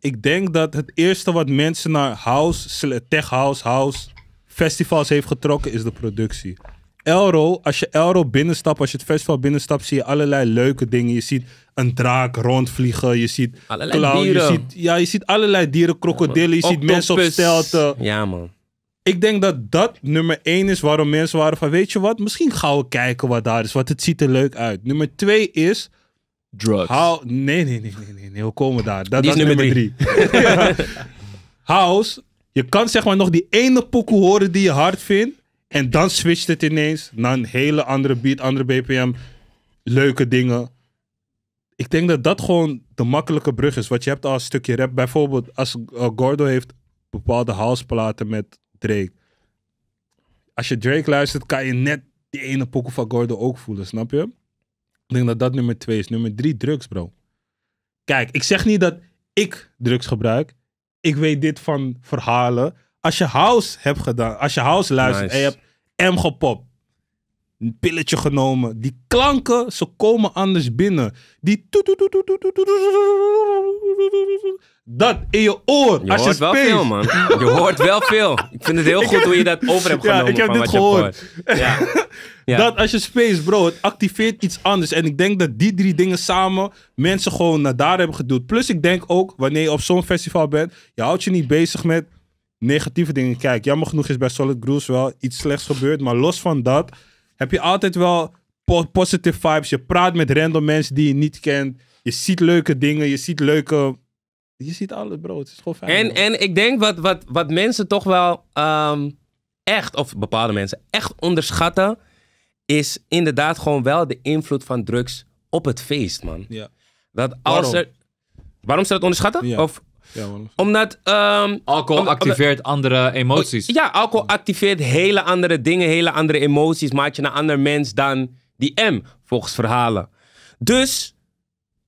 ik denk dat het eerste wat mensen naar house, tech house, house festivals heeft getrokken is de productie. Elro, als je Elro binnenstapt, als je het festival binnenstapt, zie je allerlei leuke dingen. Je ziet een draak rondvliegen, je ziet allerlei dieren. je ziet, ja, je ziet allerlei dieren, krokodillen, je ziet mensen op stelten. Ja man. Ik denk dat dat nummer één is waarom mensen waren van, weet je wat, misschien gaan we kijken wat daar is, want het ziet er leuk uit. Nummer twee is, drugs. nee, nee, nee, nee, nee, Hoe komen we daar? Dat, is nummer drie. House, je kan zeg maar nog die ene pokoe horen die je hard vindt. En dan switcht het ineens naar een hele andere beat, andere BPM. Leuke dingen. Ik denk dat dat gewoon de makkelijke brug is. Want je hebt als stukje rap. Bijvoorbeeld als eh, Gordo heeft bepaalde houseplaten met Drake. Als je Drake luistert, kan je net die ene pokoe van Gordo ook voelen, snap je? Ik denk dat dat nummer twee is. Nummer drie, drugs, bro. Kijk, ik zeg niet dat ik drugs gebruik. Ik weet dit van verhalen. Als je house hebt gedaan, als je house luistert en je hebt M gepopt een pilletje genomen. Die klanken, ze komen anders binnen. Die dat in je oor. Je als hoort je wel veel, man. Je hoort wel veel. Ik vind het heel goed hoe je dat over hebt genomen. Ja, ik heb dit gehoord. ja. Dat als je space, bro, het activeert iets anders. En ik denk dat die drie dingen samen mensen gewoon naar daar hebben geduwd. Plus ik denk ook, wanneer je op zo'n festival bent, je houdt je niet bezig met negatieve dingen. Kijk, jammer genoeg is bij Solid Grooves wel iets slechts gebeurd. Maar los van dat, heb je altijd wel positive vibes. Je praat met random mensen die je niet kent. Je ziet leuke dingen, je ziet leuke... Je ziet alles, bro. Het is gewoon fijn. En, en ik denk wat, wat, wat mensen toch wel ehm, echt, of bepaalde mensen, echt onderschatten... is inderdaad gewoon wel de invloed van drugs op het feest, man. Ja. Dat als waarom? er... Waarom ze dat onderschatten? Ja. Of ja, Omdat... Ehm, alcohol activeert andere emoties. Oh, ja, alcohol activeert hele andere dingen, hele andere emoties. Maakt je een ander mens dan die M, volgens verhalen. Dus...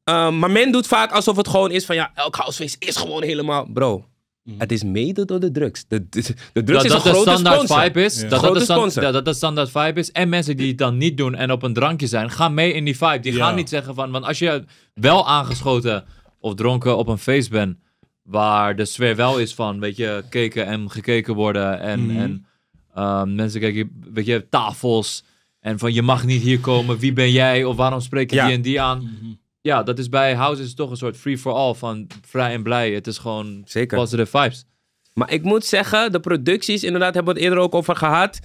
Ehm, maar men doet vaak alsof het gewoon is van ja, elk housefeest is gewoon helemaal. Bro, mhm. het is mede door de drugs. De, de, drugs dat, is dat een grote standaard sponsor. Vibe is, dat, grote dat, de dat, dat de standaard vibe is. En mensen die het dan niet doen en op een drankje zijn, gaan mee in die vibe. Die gaan niet zeggen van, want als je wel aangeschoten of dronken op een feest bent Waar de sfeer wel is van, weet je, keken en gekeken worden. En, mhm. en ehm, mensen kijken, weet je, tafels. En van je mag niet hier komen, wie ben jij of waarom spreek je die en die aan? Mhm. Ja, dat is bij House is toch een soort free for all van vrij en blij. Het is gewoon Zeker. positive vibes. Maar ik moet zeggen, de producties, inderdaad hebben we het eerder ook over gehad.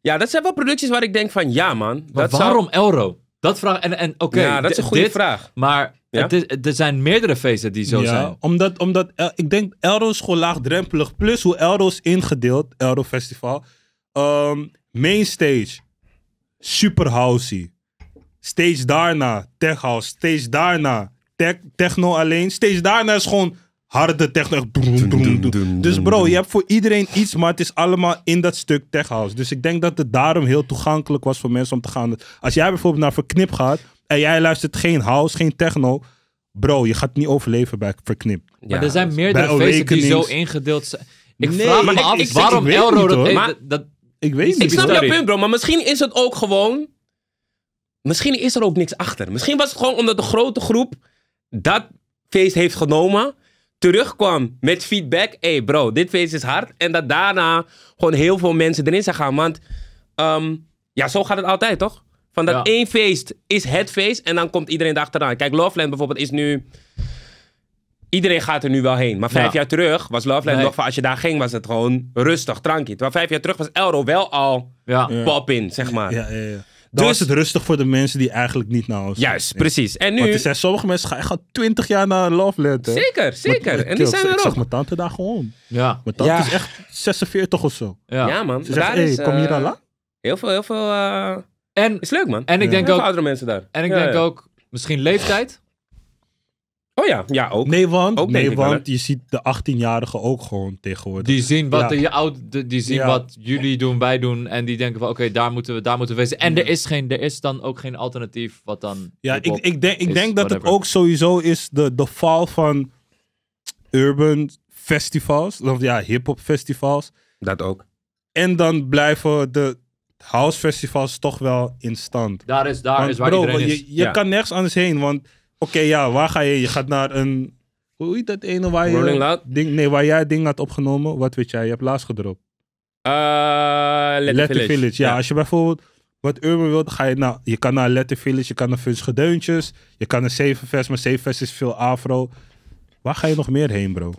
Ja, dat zijn wel producties waar ik denk van ja man. dat waarom Elro? Dat vraag en, en oké. ja, dat is een goede dit, vraag. Maar ja? er zijn meerdere feesten die zo ja, zijn. Omdat, omdat eh, ik denk Elro is gewoon laagdrempelig. Plus hoe Elro is ingedeeld, Elro Festival. Um, main stage, super housey. Stage daarna, tech house. Stage daarna, techno alleen. Stage daarna is gewoon harde techno. broem, broem. Dus bro, je hebt voor iedereen iets, maar het is allemaal in dat stuk tech house. Dus ik denk dat het daarom heel toegankelijk was voor mensen om te gaan. Als jij bijvoorbeeld naar Verknip gaat, en jij luistert geen house, geen techno. Bro, je gaat niet overleven bij verknipt. Ja, maar er zijn meerdere feesten die zo ingedeeld zijn. Ik nee, vraag me af ik, waarom Elro dat, dat, Ik weet niet. Ik snap jouw punt bro, maar misschien is het ook gewoon... Misschien is er ook niks achter. Misschien was het gewoon omdat de grote groep dat feest heeft genomen terugkwam met feedback. Hé hey bro, dit feest is hard. En dat daarna gewoon heel veel mensen erin zijn gaan. Want ehm, ja, zo gaat het altijd, toch? Van dat één feest is het feest en dan komt iedereen erachteraan. Kijk, Loveland bijvoorbeeld is nu... Iedereen gaat er nu wel heen. Maar vijf jaar terug was Loveland nog van... Als je daar ging, was het gewoon rustig drankje. Terwijl vijf jaar terug was Elro wel al pop-in, zeg maar. ja, ja. Dan dus, het rustig voor de mensen die eigenlijk niet naar ons Juist, precies. En nu... Want er zijn sommige mensen gaan twintig jaar naar Loveland. Zeker, zeker. en die zijn er ook. Ik zag mijn tante daar gewoon. Ja. Mijn tante is echt 46 of zo. Ja, man. Ze zegt, kom je daar lang? Heel veel, heel veel... Eh, en, is leuk, man. En ik denk ook... oudere mensen daar. En ik denk ook, misschien leeftijd. Oh ja, ja ook. Nee, want, nee, want je ziet de 18-jarigen ook gewoon tegenwoordig. Die zien, wat, ja. de, die zien wat jullie doen, wij doen. En die denken van oké, daar moeten we daar moeten we wezen. En er, is geen, er is dan ook geen alternatief wat dan. Ja, ik, ik denk, ik denk dat het ook sowieso is de, de val van urban festivals. Of ja, hip-hop festivals. Dat ook. En dan blijven de house festivals toch wel in stand. Daar is, daar is waar bro, iedereen is. Je, je kan nergens anders heen, want oké, ja, waar ga je? Je gaat naar een... Hoe heet dat ene waar je... Ding, nee, waar jij ding had opgenomen. Wat weet jij? Je hebt laatst gedropt. Eh, Letter, Village. Village. Ja, als je bijvoorbeeld wat urban wilt, ga je naar... Je kan naar Letter Village, je kan naar Funs Gedeuntjes, je kan naar Zevenvest, maar Zevenvest is veel afro. Waar ga je nog meer heen, bro?